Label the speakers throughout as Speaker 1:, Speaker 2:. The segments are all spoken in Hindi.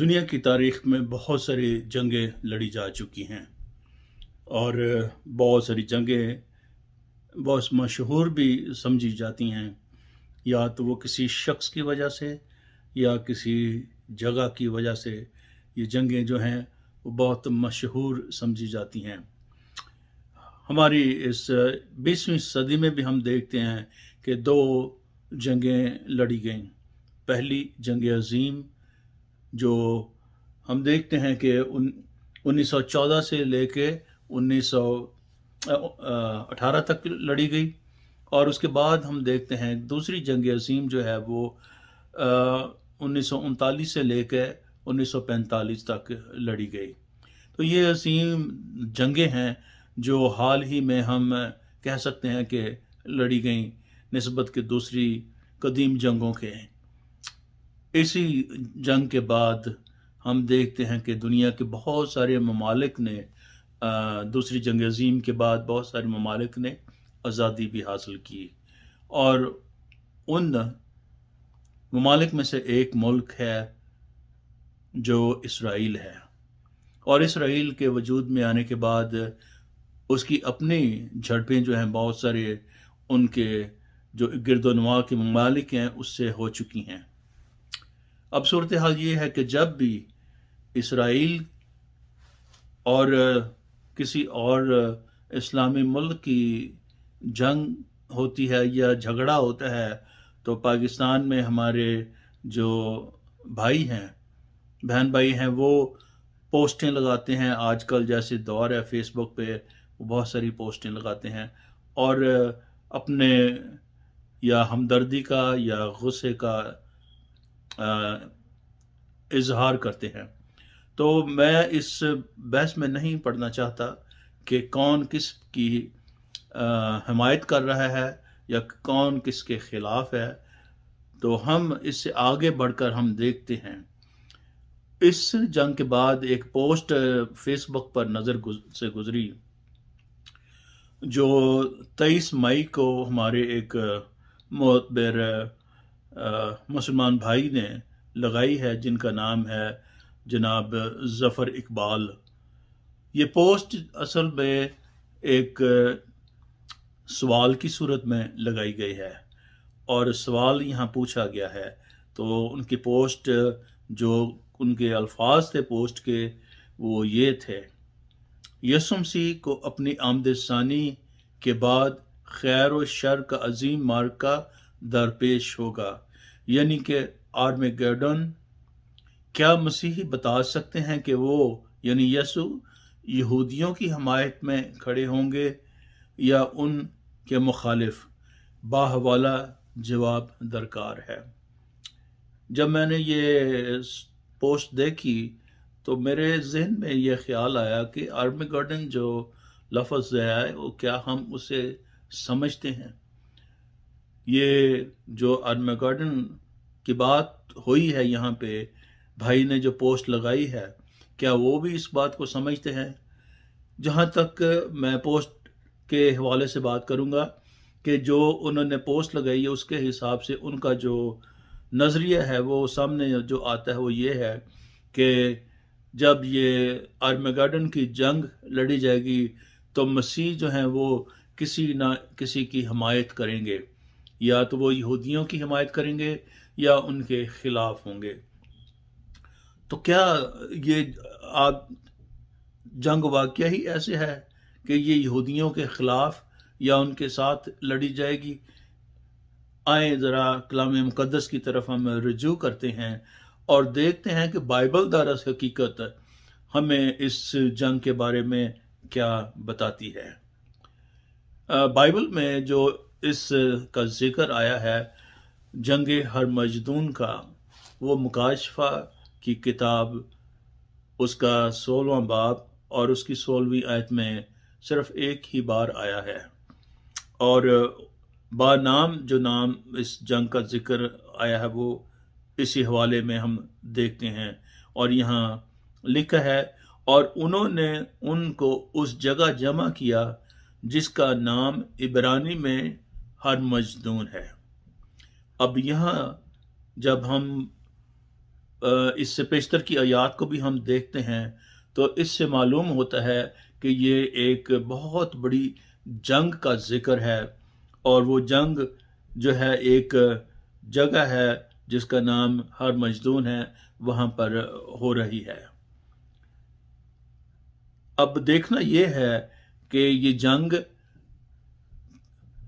Speaker 1: दुनिया की तारीख में बहुत सारी जंगें लड़ी जा चुकी हैं और बहुत सारी जंगें बहुत मशहूर भी समझी जाती हैं या तो वो किसी शख्स की वजह से या किसी जगह की वजह से ये जंगें जो हैं वो बहुत मशहूर समझी जाती हैं हमारी इस बीसवीं सदी में भी हम देखते हैं कि दो जंगें लड़ी गईं पहली जंग अजीम जो हम देखते हैं कि उन 1914 से लेके 1918 तक लड़ी गई और उसके बाद हम देखते हैं दूसरी जंग अजीम जो है वो उन्नीस से लेके 1945 तक लड़ी गई तो ये असीम जंगें हैं जो हाल ही में हम कह सकते हैं कि लड़ी गई नस्बत के दूसरी कदीम जंगों के हैं इसी जंग के बाद हम देखते हैं कि दुनिया के बहुत सारे ममालिक ने दूसरी जंग अजीम के बाद बहुत सारे ममालिक ने आज़ादी भी हासिल की और उन ममालिक में से एक मुल्क है जो इसराइल है और इसराइल के वजूद में आने के बाद उसकी अपनी झड़पें जो हैं बहुत सारे उनके जो गिरदोनवा के ममालिक हैं उससे हो चुकी हैं अब सूरत हाल ये है कि जब भी इसराइल और किसी और इस्लामी मुल्क की जंग होती है या झगड़ा होता है तो पाकिस्तान में हमारे जो भाई हैं बहन भाई हैं वो पोस्टें लगाते हैं आजकल जैसे दौर है फेसबुक पे बहुत सारी पोस्टें लगाते हैं और अपने या हमदर्दी का या गुस्से का इजहार करते हैं तो मैं इस बहस में नहीं पढ़ना चाहता कि कौन किस की हमायत कर रहा है या कौन किसके ख़िलाफ़ है तो हम इससे आगे बढ़कर हम देखते हैं इस जंग के बाद एक पोस्ट फेसबुक पर नज़र गुज, से गुजरी जो 23 मई को हमारे एक मोतबर मुसलमान भाई ने लगाई है जिनका नाम है जनाब ज़फ़र इकबाल ये पोस्ट असल में एक सवाल की सूरत में लगाई गई है और सवाल यहाँ पूछा गया है तो उनकी पोस्ट जो उनके अल्फाज थे पोस्ट के वो ये थे यसुम सी को अपनी आमदसानी के बाद खैर व शर का अजीम मार्का दरपेश होगा यानी कि आर्मेगेडन क्या मसीही बता सकते हैं कि वो यानी यसु यहूदियों की हमायत में खड़े होंगे या उन के मुखालिफ बाहवाला जवाब दरकार है जब मैंने ये पोस्ट देखी तो मेरे जहन में यह ख्याल आया कि आर्मी गार्डन जो लफज है वो क्या हम उसे समझते हैं ये जो गार्डन की बात हुई है यहाँ पे भाई ने जो पोस्ट लगाई है क्या वो भी इस बात को समझते हैं जहाँ तक मैं पोस्ट के हवाले से बात करूँगा कि जो उन्होंने पोस्ट लगाई है उसके हिसाब से उनका जो नज़रिया है वो सामने जो आता है वो ये है कि जब ये आर्मेगार्डन की जंग लड़ी जाएगी तो मसीह जो हैं वो किसी ना किसी की हमायत करेंगे या तो वो यहूदियों की हिमायत करेंगे या उनके खिलाफ होंगे तो क्या ये आप जंग वाक़ ही ऐसे है कि ये यहूदियों के खिलाफ या उनके साथ लड़ी जाएगी आए ज़रा कलाम मुकदस की तरफ हम रजू करते हैं और देखते हैं कि बाइबल दारस हकीकत हमें इस जंग के बारे में क्या बताती है बाइबल में जो इस का जिक्र आया है जंग हर मजदून का वो मुकाशफा की किताब उसका सोलवा बाब और उसकी सोलहवीं आयत में सिर्फ एक ही बार आया है और बा नाम जो नाम इस जंग का जिक्र आया है वो इसी हवाले में हम देखते हैं और यहाँ लिखा है और उन्होंने उनको उस जगह जमा किया जिसका नाम इबरानी में हर मजदून है अब यहाँ जब हम इससे पेशतर की आयात को भी हम देखते हैं तो इससे मालूम होता है कि ये एक बहुत बड़ी जंग का जिक्र है और वो जंग जो है एक जगह है जिसका नाम हर मजदून है वहाँ पर हो रही है अब देखना यह है कि ये जंग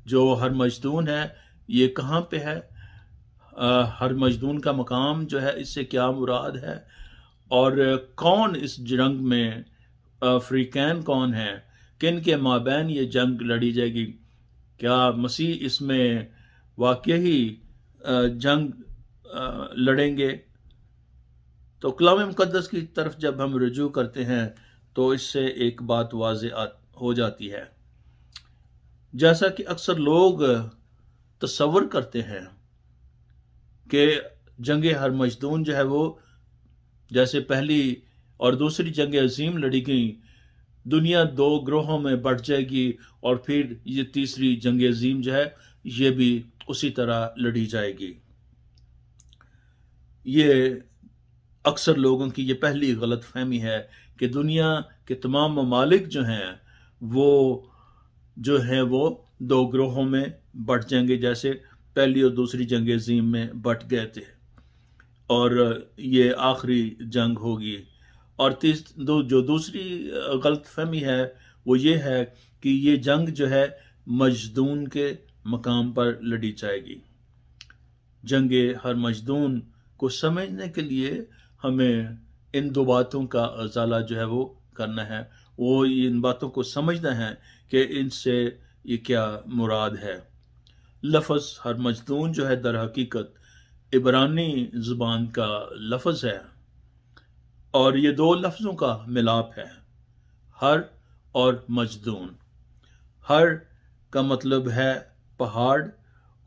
Speaker 1: जो हर मजदून है ये कहाँ पे है आ, हर मजदून का मकाम जो है इससे क्या मुराद है और कौन इस जंग में अफ्रीकैन कौन है किन के माबैन ये जंग लड़ी जाएगी क्या मसीह इसमें वाकई ही जंग लड़ेंगे तो कलाम मुकदस की तरफ जब हम रुजू करते हैं तो इससे एक बात वाज हो जाती है जैसा कि अक्सर लोग तस्वर करते हैं कि जंग हर मजदून जो है वो जैसे पहली और दूसरी जंग अजीम लड़ी गई दुनिया दो ग्रोहों में बढ़ जाएगी और फिर ये तीसरी जंग अजीम जो है ये भी उसी तरह लड़ी जाएगी ये अक्सर लोगों की ये पहली गलत फहमी है कि दुनिया के तमाम ममालिक जो हैं वो जो है वो दो ग्रोहों में बट जाएंगे जैसे पहली और दूसरी जंग अजीम में बट गए थे और ये आखिरी जंग होगी और तीस दो जो दूसरी गलत फहमी है वो ये है कि ये जंग जो है मजदून के मकाम पर लड़ी जाएगी जंग हर मजदून को समझने के लिए हमें इन दो बातों का अजाला जो है वो करना है वो इन बातों को समझना है कि इनसे ये क्या मुराद है लफज हर मजदून जो है दर हकीकत इबरानी ज़ुबान का लफज है और ये दो लफ्ज़ों का मिलाप है हर और मजदून हर का मतलब है पहाड़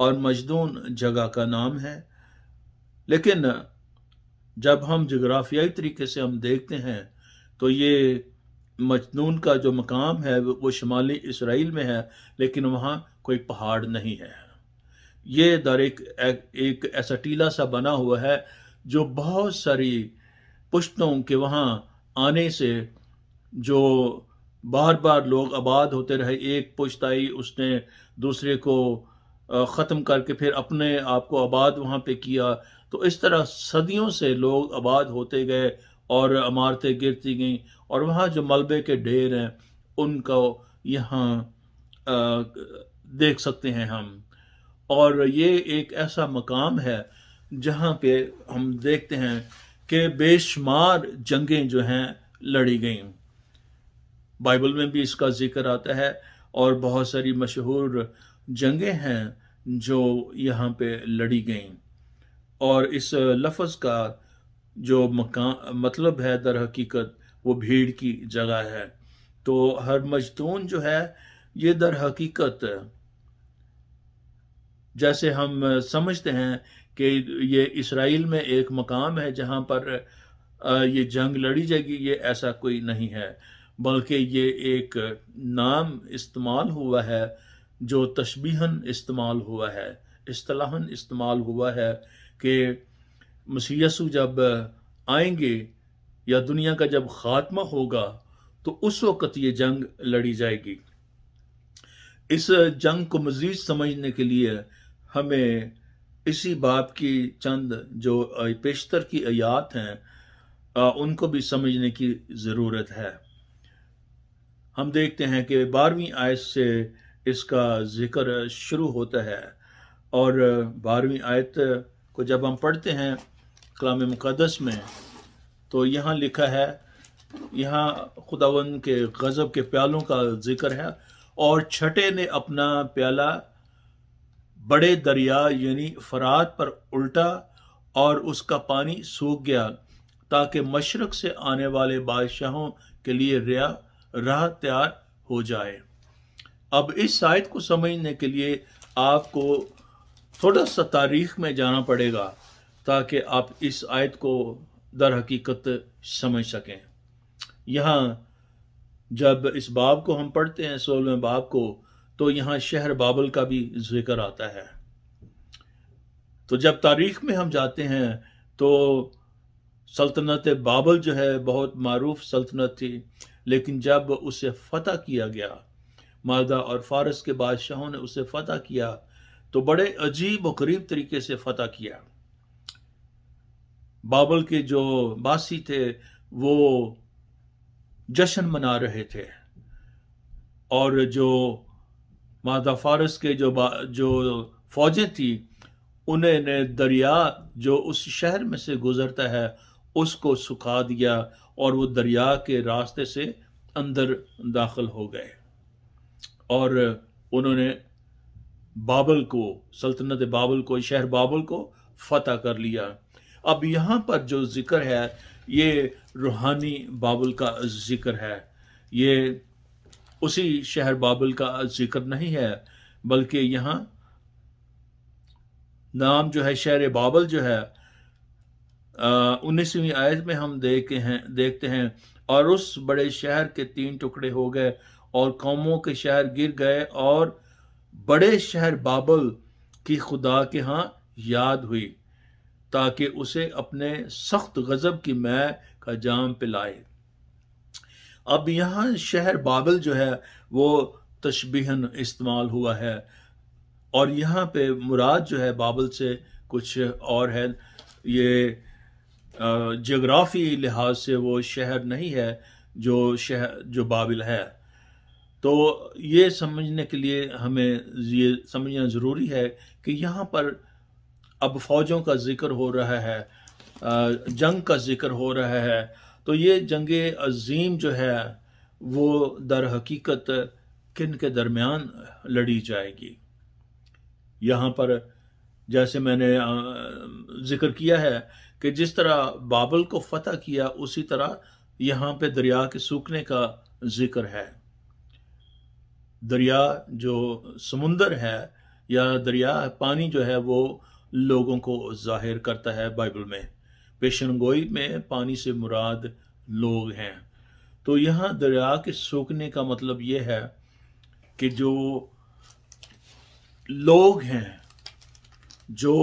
Speaker 1: और मजदून जगह का नाम है लेकिन जब हम जग्राफियाई तरीके से हम देखते हैं तो ये मजनून का जो मकाम है वो शुमाली इसराइल में है लेकिन वहाँ कोई पहाड़ नहीं है ये दर एक, एक ऐसा टीला सा बना हुआ है जो बहुत सारी पुश्तों के वहाँ आने से जो बार बार लोग आबाद होते रहे एक पुश्त आई उसने दूसरे को ख़त्म करके फिर अपने आप को आबाद वहाँ पे किया तो इस तरह सदियों से लोग आबाद होते गए और इमारतें गिरती गईं और वहाँ जो मलबे के ढेर हैं उनको यहाँ देख सकते हैं हम और ये एक ऐसा मकाम है जहाँ पे हम देखते हैं कि बेशुमार जंगें जो हैं लड़ी गई बाइबल में भी इसका जिक्र आता है और बहुत सारी मशहूर जंगें हैं जो यहाँ पे लड़ी गई और इस लफ्ज़ का जो मकाम मतलब है दर हकीकत वो भीड़ की जगह है तो हर मजदून जो है ये दर हकीकत जैसे हम समझते हैं कि ये इसराइल में एक मकाम है जहाँ पर ये जंग लड़ी जाएगी ये ऐसा कोई नहीं है बल्कि ये एक नाम इस्तेमाल हुआ है जो तशबीहन इस्तेमाल हुआ है असलाहन इस्तेमाल हुआ है कि मसीसु जब आएंगे या दुनिया का जब खात्मा होगा तो उस वक़्त ये जंग लड़ी जाएगी इस जंग को मज़ीद समझने के लिए हमें इसी बाप की चंद जो पेशतर की आयात हैं उनको भी समझने की ज़रूरत है हम देखते हैं कि बारहवीं आयत से इसका ज़िक्र शुरू होता है और बारहवीं आयत को जब हम पढ़ते हैं कलाम मुक़दस में तो यहाँ लिखा है यहाँ खुदावन के गज़ब के प्यालों का जिक्र है और छठे ने अपना प्याला बड़े दरिया यानी फरात पर उल्टा और उसका पानी सूख गया ताकि मशरक से आने वाले बादशाहों के लिए रिया राह तैयार हो जाए अब इस शायद को समझने के लिए आपको थोड़ा सा तारीख में जाना पड़ेगा ताकि आप इस आयत को दर हकीकत समझ सकें यहाँ जब इस बाब को हम पढ़ते हैं सोलह बाब को तो यहाँ शहर बाबल का भी जिक्र आता है तो जब तारीख में हम जाते हैं तो सल्तनत बाबल जो है बहुत मरूफ सल्तनत थी लेकिन जब उसे फ़तह किया गया मादा और फारस के बादशाहों ने उसे फ़तह किया तो बड़े अजीब और गरीब तरीके से फ़तह किया बाबल के जो बासी थे वो जश्न मना रहे थे और जो मादा फारस के जो जो फौजें थी उन्होंने दरिया जो उस शहर में से गुजरता है उसको सुखा दिया और वो दरिया के रास्ते से अंदर दाखिल हो गए और उन्होंने बाबल को सल्तनत बाबल को शहर बाबल को फतह कर लिया अब यहाँ पर जो ज़िक्र है ये रूहानी बाबुल का ज़िक्र है ये उसी शहर बाबुल का जिक्र नहीं है बल्कि यहाँ नाम जो है शहर बाबल जो है उन्नीसवीं आयत में हम देखे हैं देखते हैं और उस बड़े शहर के तीन टुकड़े हो गए और कौमों के शहर गिर गए और बड़े शहर बाबल की खुदा के यहाँ याद हुई ताकि उसे अपने सख्त गज़ब की मै का जाम पिलाए अब यहाँ शहर बाबल जो है वो तशबीहन इस्तेमाल हुआ है और यहाँ पे मुराद जो है बाबल से कुछ और है ये जोग्राफ़ी लिहाज से वो शहर नहीं है जो शहर जो बाबिल है तो ये समझने के लिए हमें ये समझना ज़रूरी है कि यहाँ पर अब फौजों का जिक्र हो रहा है जंग का जिक्र हो रहा है तो ये जंग अजीम जो है वो दर हकीकत किन के दरमियान लड़ी जाएगी यहाँ पर जैसे मैंने जिक्र किया है कि जिस तरह बाबल को फतह किया उसी तरह यहाँ पे दरिया के सूखने का जिक्र है दरिया जो समुंदर है या दरिया पानी जो है वो लोगों को जाहिर करता है बाइबल में पेशन गोई में पानी से मुराद लोग हैं तो यहाँ दरिया के सूखने का मतलब ये है कि जो लोग हैं जो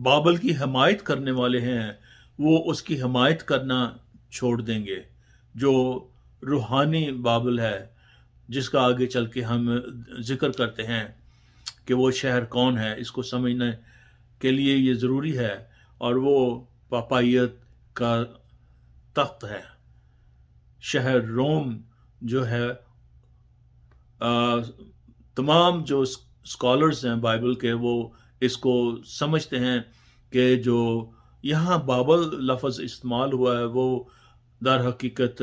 Speaker 1: बाबल की हमायत करने वाले हैं वो उसकी हमायत करना छोड़ देंगे जो रूहानी बाबल है जिसका आगे चल के हम जिक्र करते हैं कि वो शहर कौन है इसको समझने के लिए ये ज़रूरी है और वो पापाइत का तख्त है शहर रोम जो है तमाम जो स्कॉलर्स हैं बाइबल के वो इसको समझते हैं कि जो यहाँ बाबल लफज इस्तेमाल हुआ है वो दर हकीकत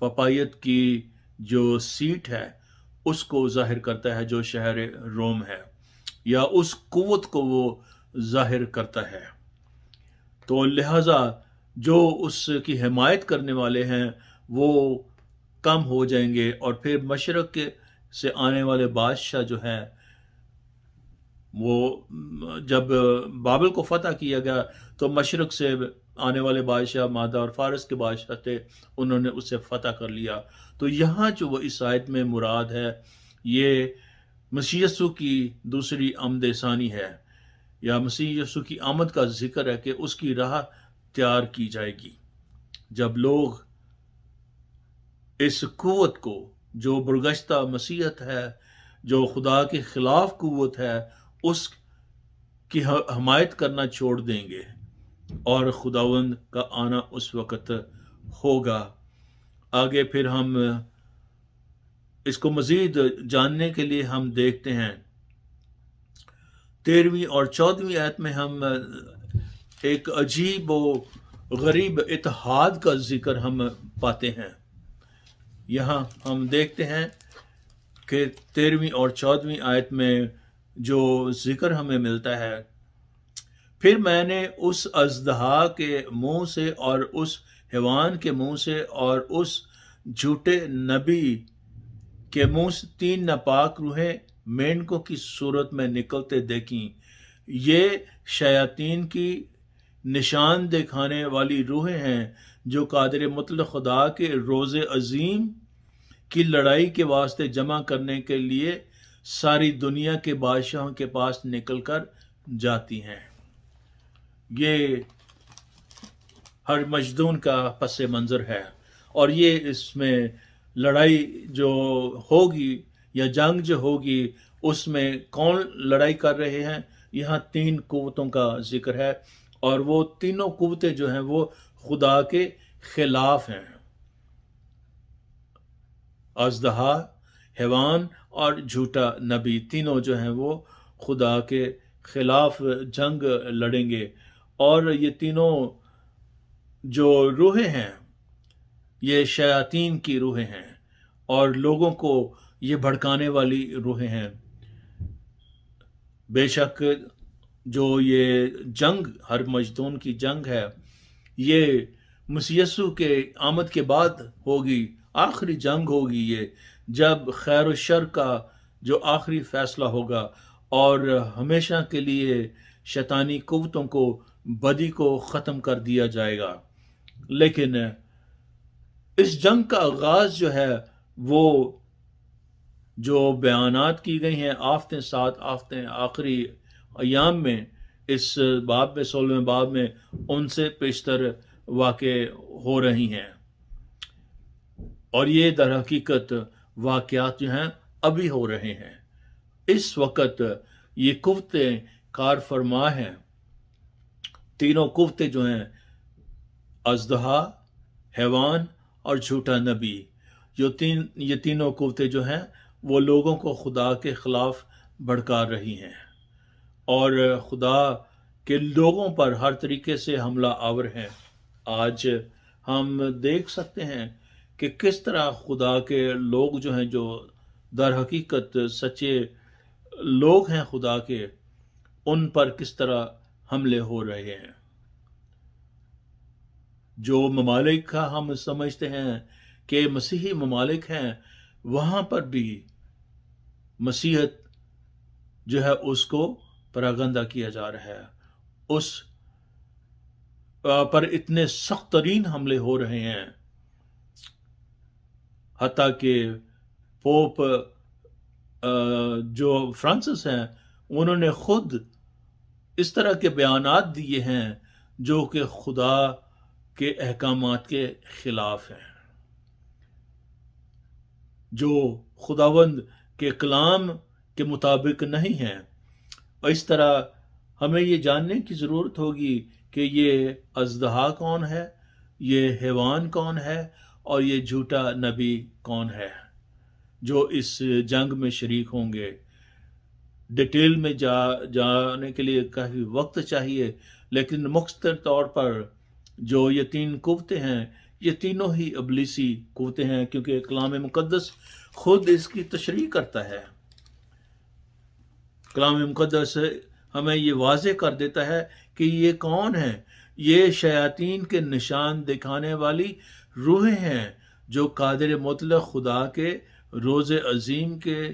Speaker 1: पपाइत की जो सीट है उसको जाहिर करता है जो शहर रोम है या उस कुत को वो जाहिर करता है तो लिहाजा जो उसकी हमायत करने वाले हैं वो कम हो जाएंगे और फिर मशरक़ के से आने वाले बादशाह जो हैं वो जब बाबल को फ़तह किया गया तो मशरक़ से आने वाले बादशाह मादा और फारस के बादशाह थे उन्होंने उसे फ़तह कर लिया तो यहाँ जो वो इस आयत में मुराद है ये मसीसु की दूसरी आमदेसानी है या मसीह यसु की आमद का जिक्र है कि उसकी राह तैयार की जाएगी जब लोग इस कुत को जो बुरगश्त मसीहत है जो खुदा के खिलाफ कुत है उस की हमायत करना छोड़ देंगे और खुदावंद का आना उस वक़्त होगा आगे फिर हम इसको मज़ीद जानने के लिए हम देखते हैं तेरहवीं और चौदहवीं आयत में हम एक अजीब व गरीब इतिहाद का जिक्र हम पाते हैं यहाँ हम देखते हैं कि तेरहवीं और चौदहवीं आयत में जो जिक्र हमें मिलता है फिर मैंने उस अजदहा के मुंह से और उस हैवान के मुंह से और उस झूठे नबी के मुंह से तीन नापाक रूहें मेंढकों की सूरत में निकलते देखी ये शयातीन की निशान दिखाने वाली रूहें हैं जो कादर मतल खुदा के रोज़ अजीम की लड़ाई के वास्ते जमा करने के लिए सारी दुनिया के बादशाहों के पास निकल कर जाती हैं ये हर मजदून का पस मंज़र है और ये इसमें लड़ाई जो होगी या जंग जो होगी उसमें कौन लड़ाई कर रहे हैं यहाँ तीन कुतों का जिक्र है और वो तीनों कुतें जो हैं वो खुदा के खिलाफ हैं अजदहा हैवान और झूठा नबी तीनों जो हैं वो खुदा के खिलाफ जंग लड़ेंगे और ये तीनों जो रूहें हैं ये शयातीन की रूहें हैं और लोगों को ये भड़काने वाली रूहें हैं बेशक जो ये जंग हर मजदून की जंग है ये मुसीसु के आमद के बाद होगी आखिरी जंग होगी ये जब खैर शर का जो आखिरी फैसला होगा और हमेशा के लिए शैतानी कुतों को बदी को ख़त्म कर दिया जाएगा लेकिन इस जंग का आगाज़ जो है वो जो बयानात की गई हैं आफ्ते सात आफ्ते आखिरी अयाम में इस बाब में सोलहवें बाब में उनसे पेशतर वाक़ हो रही हैं और ये दर हकीकत वाक़ जो हैं अभी हो रहे हैं इस वक्त ये कुफ्ते कार फरमा हैं तीनों कुफ्ते जो हैं अजहा हैवान और झूठा नबी जो तीन ये तीनों कुफ्ते जो हैं वो लोगों को खुदा के ख़िलाफ़ भड़का रही हैं और खुदा के लोगों पर हर तरीके से हमला आवर हैं आज हम देख सकते हैं कि किस तरह खुदा के लोग जो हैं जो दर हकीकत सच्चे लोग हैं खुदा के उन पर किस तरह हमले हो रहे हैं जो ममालिक हम समझते हैं कि मसीही ममालिक हैं वहाँ पर भी मसीहत जो है उसको परागंदा किया जा रहा है उस पर इतने सख्त तरीन हमले हो रहे हैं हता के पोप जो फ्रांसिस हैं उन्होंने खुद इस तरह के बयान दिए हैं जो कि खुदा के अहकाम के खिलाफ हैं जो खुदावंद के कलाम के मुताबिक नहीं हैं और इस तरह हमें ये जानने की ज़रूरत होगी कि ये अजदहा कौन है ये हैवान कौन है और ये झूठा नबी कौन है जो इस जंग में शरीक होंगे डिटेल में जा जाने के लिए काफ़ी वक्त चाहिए लेकिन मुख्तर तौर पर जो ये तीन कुवते हैं ये तीनों ही अबलीसी कुवते हैं क्योंकि कलाम मुकदस खुद इसकी तशरी करता है कलाम मुकदस हमें ये वाज कर देता है कि ये कौन है ये शयातीन के निशान दिखाने वाली रूहें हैं जो कादर मतल खुदा के रोज़ अजीम के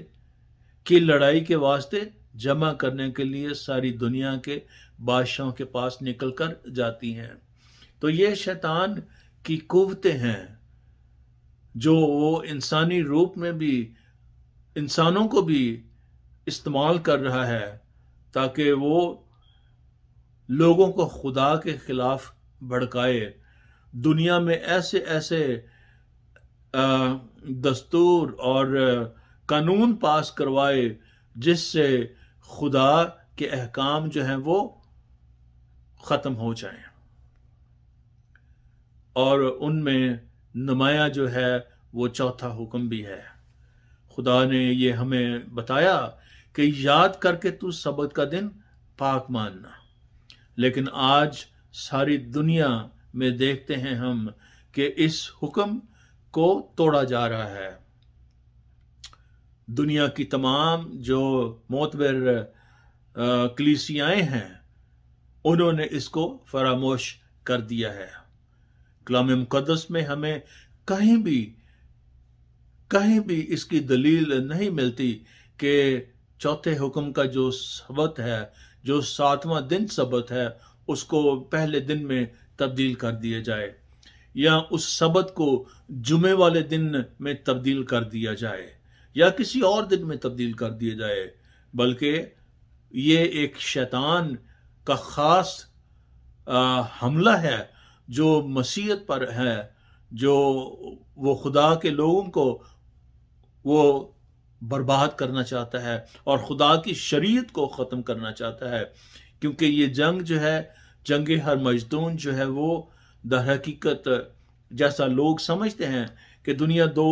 Speaker 1: की लड़ाई के वास्ते जमा करने के लिए सारी दुनिया के बादशाहों के पास निकल कर जाती हैं तो ये शैतान की कुवतें हैं जो वो इंसानी रूप में भी इंसानों को भी इस्तेमाल कर रहा है ताकि वो लोगों को खुदा के खिलाफ भड़काए दुनिया में ऐसे ऐसे दस्तूर और कानून पास करवाए जिससे खुदा के अहकाम जो हैं वो ख़त्म हो जाएं और उनमें नुमाया जो है वो चौथा हुक्म भी है खुदा ने ये हमें बताया कि याद करके तू सबक का दिन पाक मानना लेकिन आज सारी दुनिया में देखते हैं हम कि इस हुक्म को तोड़ा जा रहा है दुनिया की तमाम जो मोतबर कलीसियाएं हैं उन्होंने इसको फरामोश कर दिया है कलाम मुकदस में हमें कहीं भी कहीं भी इसकी दलील नहीं मिलती कि चौथे हुक्म का जो सबत है जो सातवां दिन सबत है उसको पहले दिन में तब्दील कर दिया जाए या उस सबत को जुमे वाले दिन में तब्दील कर दिया जाए या किसी और दिन में तब्दील कर दिया जाए बल्कि ये एक शैतान का ख़ास हमला है जो मसीहत पर है जो वो खुदा के लोगों को वो बर्बाद करना चाहता है और खुदा की शरीयत को ख़त्म करना चाहता है क्योंकि ये जंग जो है जंग हर मजदून जो है वो दर हकीकत जैसा लोग समझते हैं कि दुनिया दो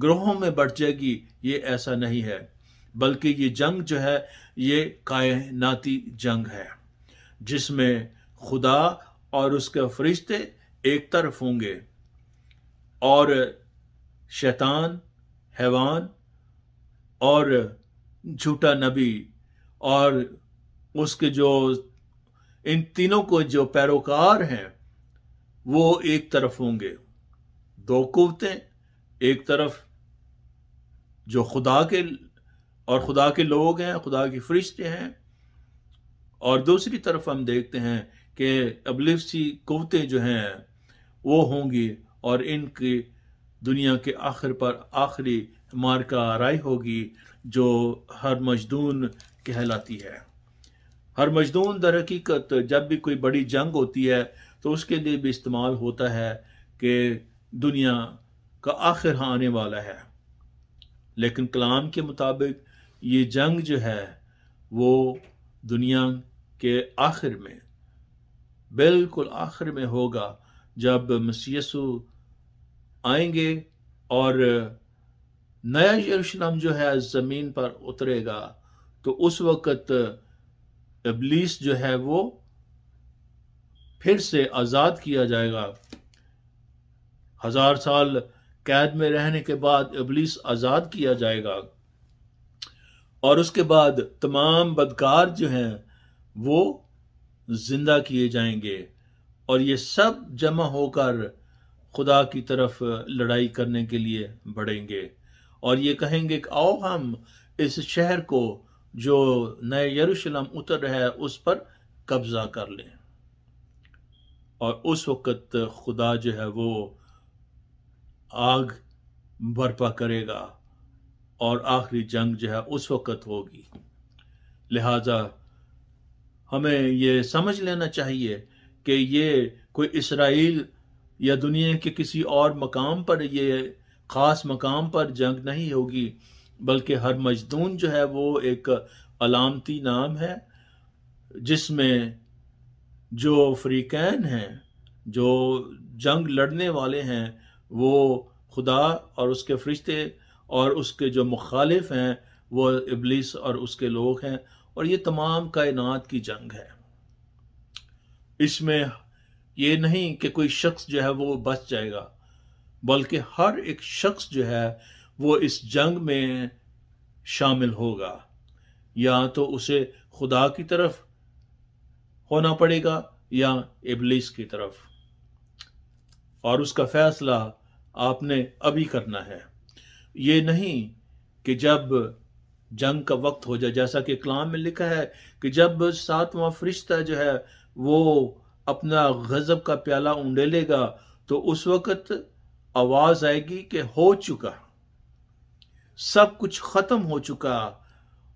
Speaker 1: ग्रोहों में बढ़ जाएगी ये ऐसा नहीं है बल्कि ये जंग जो है ये कायनाती जंग है जिसमें खुदा और उसके फरिश्ते एक तरफ होंगे और शैतान हैवान और झूठा नबी और उसके जो इन तीनों को जो पैरोकार हैं वो एक तरफ होंगे दो कुवतें एक तरफ जो खुदा के और खुदा के लोग हैं खुदा के फरिश्ते हैं और दूसरी तरफ हम देखते हैं कि अबलिफसी कुतें जो हैं वो होंगी और इनकी दुनिया के आखिर पर आखिरी मार्का आरई होगी जो हर मजदून कहलाती है हर मजदून दर हकीकत जब भी कोई बड़ी जंग होती है तो उसके लिए भी इस्तेमाल होता है कि दुनिया का आखिर हाँ आने वाला है लेकिन कलाम के मुताबिक ये जंग जो है वो दुनिया के आखिर में बिल्कुल आखिर में होगा जब मसीसु आएंगे और नया यरूशलेम जो है ज़मीन पर उतरेगा तो उस वक़्त अबलीस जो है वो फिर से आज़ाद किया जाएगा हज़ार साल कैद में रहने के बाद अबलीस आज़ाद किया जाएगा और उसके बाद तमाम बदकार जो हैं वो जिंदा किए जाएंगे और ये सब जमा होकर खुदा की तरफ लड़ाई करने के लिए बढ़ेंगे और ये कहेंगे कि आओ हम इस शहर को जो नए यरूशलेम उतर रहा है उस पर कब्जा कर लें और उस वक़्त खुदा जो है वो आग बर्पा करेगा और आखिरी जंग जो है उस वक़्त होगी लिहाजा हमें ये समझ लेना चाहिए कि ये कोई इसराइल या दुनिया के किसी और मकाम पर ये ख़ास मकाम पर जंग नहीं होगी बल्कि हर मजदून जो है वो एक अलामती नाम है जिसमें जो फ्रीकैन हैं जो जंग लड़ने वाले हैं वो खुदा और उसके फरिश्ते और उसके जो मुखालिफ हैं वो इबलिस और उसके लोग हैं और ये तमाम कायनात की जंग है इसमें ये नहीं कि कोई शख्स जो है वो बच जाएगा बल्कि हर एक शख्स जो है वो इस जंग में शामिल होगा या तो उसे खुदा की तरफ होना पड़ेगा या इबलीस की तरफ और उसका फैसला आपने अभी करना है ये नहीं कि जब जंग का वक्त हो जाए जैसा कि कलाम में लिखा है कि जब सातवां फरिश्ता जो है वो अपना गजब का प्याला उंडेलेगा तो उस वक्त आवाज आएगी कि हो चुका सब कुछ खत्म हो चुका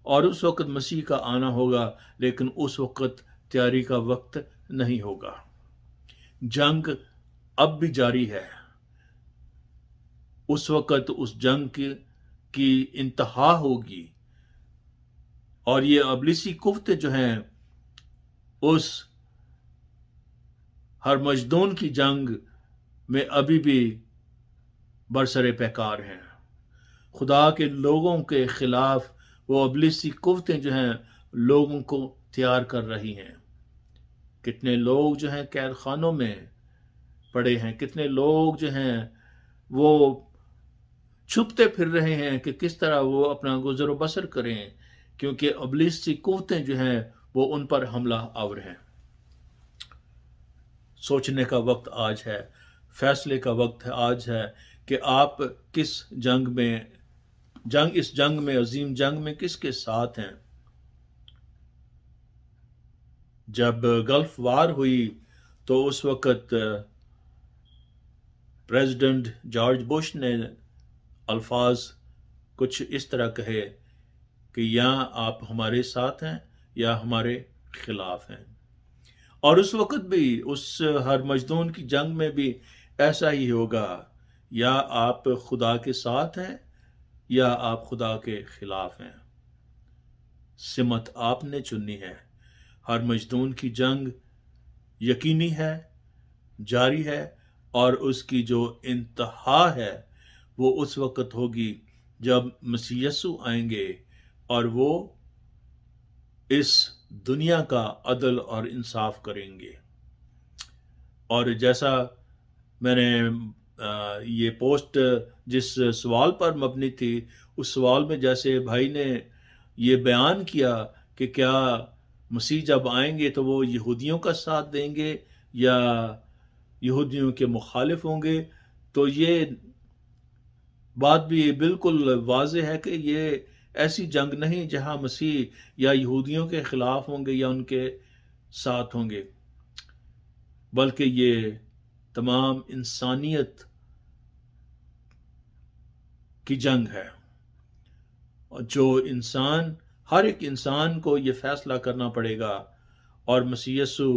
Speaker 1: और उस वक्त मसीह का आना होगा लेकिन उस वक्त तैयारी का वक्त नहीं होगा जंग अब भी जारी है उस वक्त उस जंग की इंतहा होगी और ये अबलिसी कुफ्त जो हैं उस हर मजदून की जंग में अभी भी बरसर पैकार हैं खुदा के लोगों के ख़िलाफ़ वो अबलिसी कुफ्तें जो हैं लोगों को तैयार कर रही हैं कितने लोग जो हैं कैद खानों में पड़े हैं कितने लोग जो हैं वो छुपते फिर रहे हैं कि किस तरह वो अपना गुजर बसर करें क्योंकि अबलिस की कुतें जो हैं वो उन पर हमला आवर हैं सोचने का वक्त आज है फैसले का वक्त है आज है कि आप किस जंग में जंग इस जंग में अजीम जंग में किसके साथ हैं जब गल्फ वार हुई तो उस वक़्त प्रेसिडेंट जॉर्ज बुश ने अल्फाज कुछ इस तरह कहे कि या आप हमारे साथ हैं या हमारे खिलाफ हैं और उस वक़्त भी उस हर मजदून की जंग में भी ऐसा ही होगा या आप खुदा के साथ हैं या आप खुदा के खिलाफ हैं सिमत आपने चुननी है हर मजदून की जंग यकीनी है जारी है और उसकी जो इंतहा है वो उस वक़्त होगी जब मसीयसु आएंगे और वो इस दुनिया का अदल और इंसाफ करेंगे और जैसा मैंने ये पोस्ट जिस सवाल पर मबनी थी उस सवाल में जैसे भाई ने ये बयान किया कि क्या मसीह जब आएंगे तो वो यहूदियों का साथ देंगे या यहूदियों के मुखालिफ होंगे तो ये बात भी बिल्कुल वाज है कि ये ऐसी जंग नहीं जहां मसीह या यहूदियों के खिलाफ होंगे या उनके साथ होंगे बल्कि ये तमाम इंसानियत की जंग है और जो इंसान हर एक इंसान को ये फैसला करना पड़ेगा और मसीयसु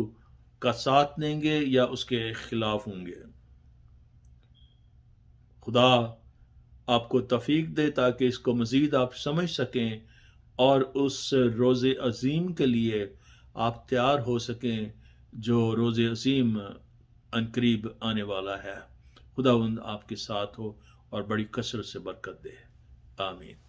Speaker 1: का साथ देंगे या उसके खिलाफ होंगे खुदा आपको तफीक दे ताकि इसको मज़ीद आप समझ सकें और उस रोज़ अज़ीम के लिए आप तैयार हो सकें जो रोज़ अज़ीम अनकरीब आने वाला है खुदावंद आपके साथ हो और बड़ी कसरत से बरकत दे आमीन